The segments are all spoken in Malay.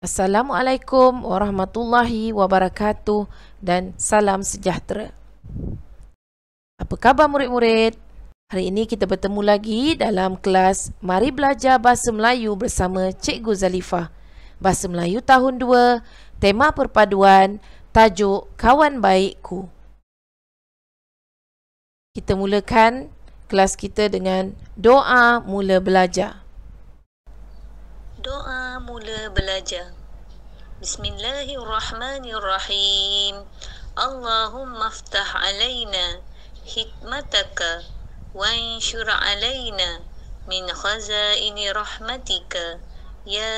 Assalamualaikum warahmatullahi wabarakatuh dan salam sejahtera. Apa khabar murid-murid? Hari ini kita bertemu lagi dalam kelas Mari Belajar Bahasa Melayu bersama Cikgu Zalifah. Bahasa Melayu tahun 2, tema perpaduan, tajuk Kawan Baikku. Kita mulakan kelas kita dengan doa mula belajar. Doa mula belajar. Bismillahirrahmanirrahim. Allahumma ftah alaina hikmataka wa insyur alaina min khazaini rahmatika ya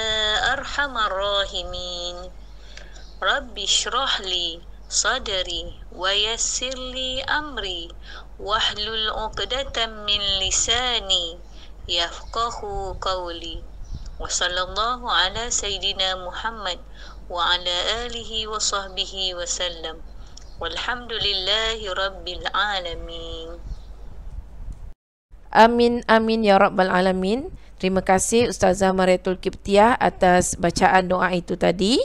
arhamar rahimin. Rabbi shrah li sadri wa yassir li amri wahlul uqdatan min lisani yafqahu qawli. Wassallallahu ala sayyidina Muhammad wa ala alihi wa sahbihi wa sallam. Walhamdulillahi rabbil alamin. Amin amin ya rabbal alamin. Terima kasih Ustazah Maretul Kiptiah atas bacaan doa itu tadi.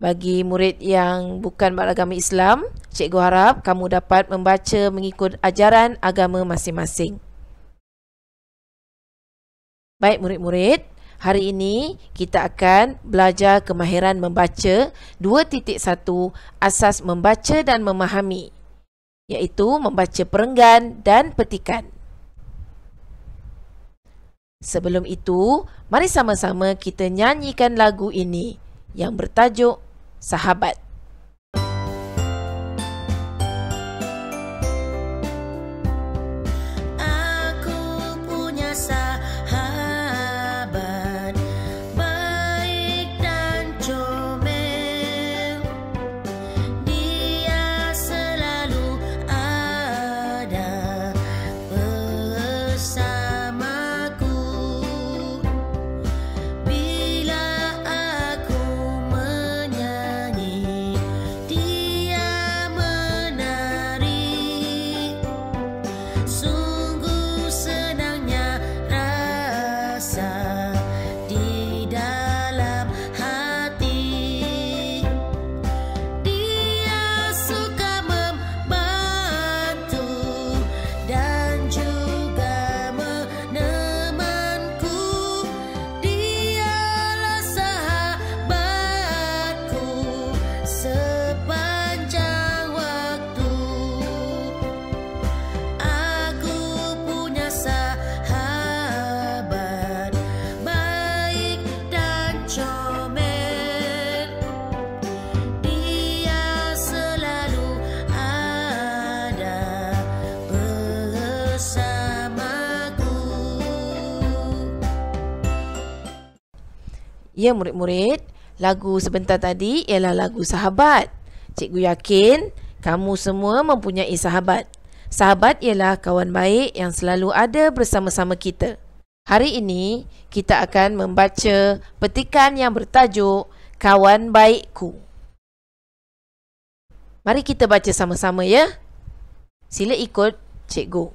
Bagi murid yang bukan beragama Islam, cikgu harap kamu dapat membaca mengikut ajaran agama masing-masing. Baik murid-murid, Hari ini kita akan belajar kemahiran membaca 2.1 asas membaca dan memahami iaitu membaca perenggan dan petikan. Sebelum itu, mari sama-sama kita nyanyikan lagu ini yang bertajuk Sahabat. Ya murid-murid, lagu sebentar tadi ialah lagu sahabat. Cikgu yakin kamu semua mempunyai sahabat. Sahabat ialah kawan baik yang selalu ada bersama-sama kita. Hari ini kita akan membaca petikan yang bertajuk Kawan Baikku. Mari kita baca sama-sama ya. Sila ikut cikgu.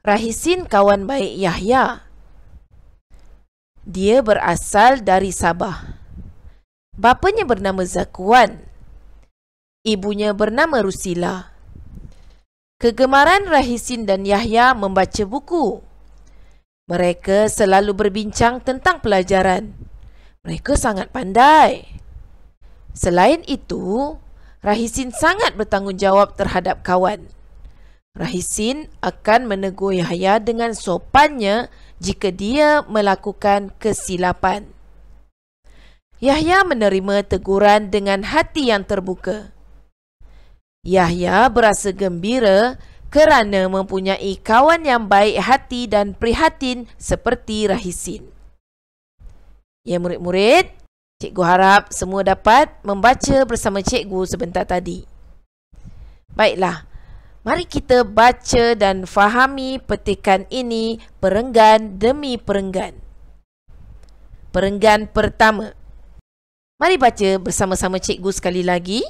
Rahisin kawan baik Yahya. Yahya. Dia berasal dari Sabah. Bapanya bernama Zakuan. Ibunya bernama Rusila. Kegemaran Rahisin dan Yahya membaca buku. Mereka selalu berbincang tentang pelajaran. Mereka sangat pandai. Selain itu, Rahisin sangat bertanggungjawab terhadap kawan. Rahisin akan menegur Yahya dengan sopannya jika dia melakukan kesilapan. Yahya menerima teguran dengan hati yang terbuka. Yahya berasa gembira kerana mempunyai kawan yang baik hati dan prihatin seperti Rahisin. Ya murid-murid, cikgu harap semua dapat membaca bersama cikgu sebentar tadi. Baiklah. Mari kita baca dan fahami petikan ini perenggan demi perenggan. Perenggan pertama. Mari baca bersama-sama cikgu sekali lagi.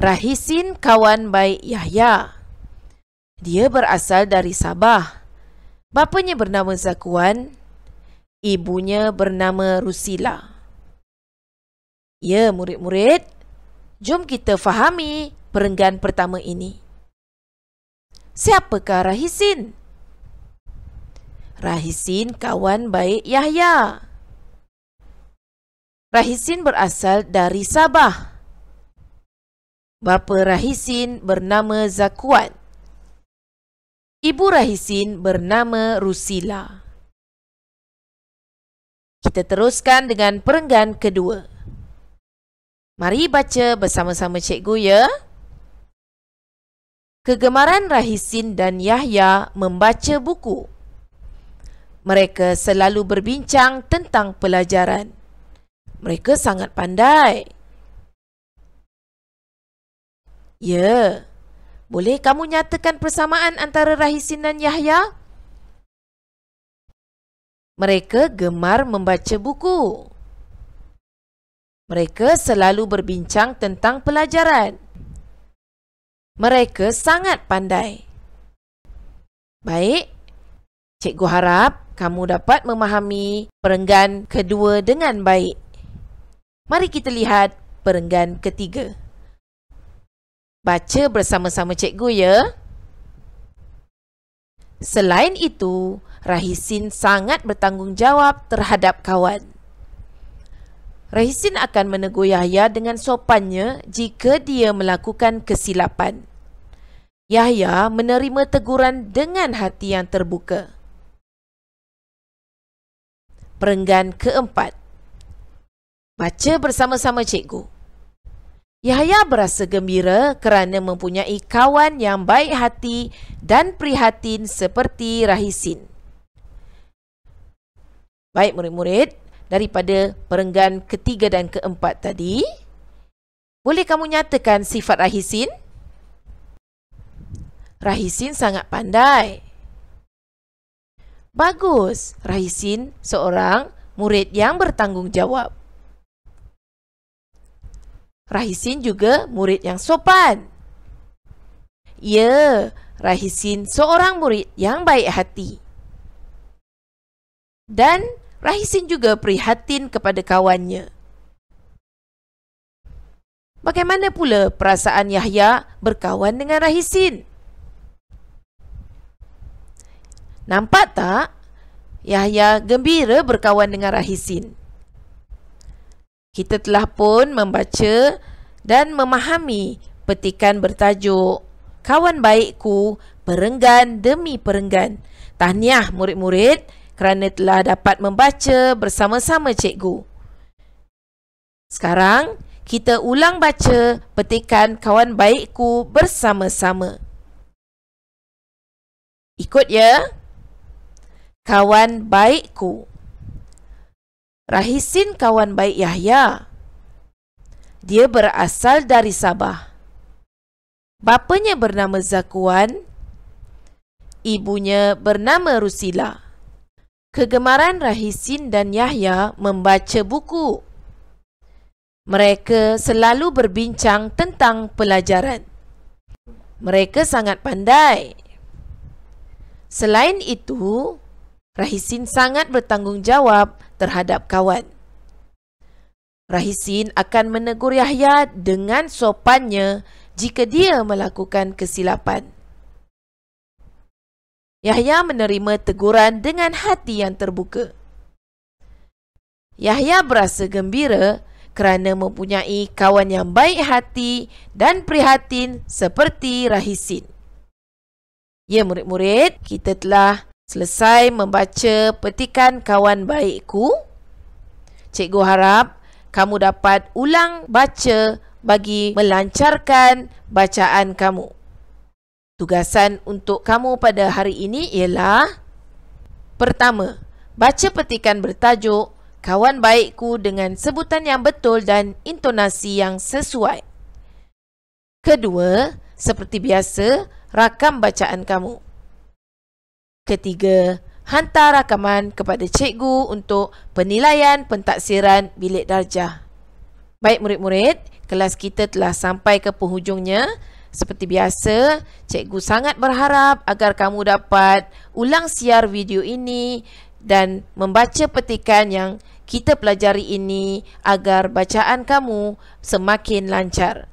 Rahisin kawan baik Yahya. Dia berasal dari Sabah. Bapanya bernama Zakuan. Ibunya bernama Rusila. Ya, murid-murid. Jom kita fahami perenggan pertama ini. Siapakah Rahisin? Rahisin kawan baik Yahya. Rahisin berasal dari Sabah. Bapa Rahisin bernama Zakuan. Ibu Rahisin bernama Rusila. Kita teruskan dengan perenggan kedua. Mari baca bersama-sama cikgu ya. Kegemaran Rahisin dan Yahya membaca buku. Mereka selalu berbincang tentang pelajaran. Mereka sangat pandai. Ya, boleh kamu nyatakan persamaan antara Rahisin dan Yahya? Mereka gemar membaca buku. Mereka selalu berbincang tentang pelajaran. Mereka sangat pandai. Baik, cikgu harap kamu dapat memahami perenggan kedua dengan baik. Mari kita lihat perenggan ketiga. Baca bersama-sama cikgu ya. Selain itu, Rahisin sangat bertanggungjawab terhadap kawan. Rahisin akan menegur Yahya dengan sopannya jika dia melakukan kesilapan. Yahya menerima teguran dengan hati yang terbuka. Perenggan keempat. Baca bersama-sama cikgu. Yahya berasa gembira kerana mempunyai kawan yang baik hati dan prihatin seperti Rahisin. Baik murid-murid, daripada perenggan ketiga dan keempat tadi, boleh kamu nyatakan sifat Rahisin? Rahisin sangat pandai. Bagus, Rahisin seorang murid yang bertanggungjawab. Rahisin juga murid yang sopan. Ya, Rahisin seorang murid yang baik hati. Dan Rahisin juga prihatin kepada kawannya. Bagaimana pula perasaan Yahya berkawan dengan Rahisin? Nampak tak Yahya gembira berkawan dengan Rahisin? Kita telah pun membaca dan memahami petikan bertajuk Kawan baikku perenggan demi perenggan. Tahniah murid-murid kerana telah dapat membaca bersama-sama cikgu. Sekarang kita ulang baca petikan kawan baikku bersama-sama. Ikut ya kawan baikku. Rahisin kawan baik Yahya. Dia berasal dari Sabah. Bapanya bernama Zakuan. Ibunya bernama Rusila. Kegemaran Rahisin dan Yahya membaca buku. Mereka selalu berbincang tentang pelajaran. Mereka sangat pandai. Selain itu, Rahisin sangat bertanggungjawab terhadap kawan. Rahisin akan menegur Yahya dengan sopannya jika dia melakukan kesilapan. Yahya menerima teguran dengan hati yang terbuka. Yahya berasa gembira kerana mempunyai kawan yang baik hati dan prihatin seperti Rahisin. Ya murid-murid, kita telah Selesai membaca petikan kawan baikku, cikgu harap kamu dapat ulang baca bagi melancarkan bacaan kamu. Tugasan untuk kamu pada hari ini ialah Pertama, baca petikan bertajuk Kawan baikku dengan sebutan yang betul dan intonasi yang sesuai. Kedua, seperti biasa, rakam bacaan kamu. Ketiga, hantar rakaman kepada cikgu untuk penilaian pentaksiran bilik darjah. Baik murid-murid, kelas kita telah sampai ke penghujungnya. Seperti biasa, cikgu sangat berharap agar kamu dapat ulang siar video ini dan membaca petikan yang kita pelajari ini agar bacaan kamu semakin lancar.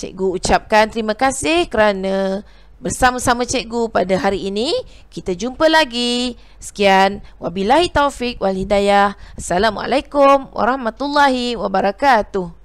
Cikgu ucapkan terima kasih kerana bersama-sama cikgu pada hari ini. Kita jumpa lagi. Sekian. Wabilahi taufik wal hidayah. Assalamualaikum warahmatullahi wabarakatuh.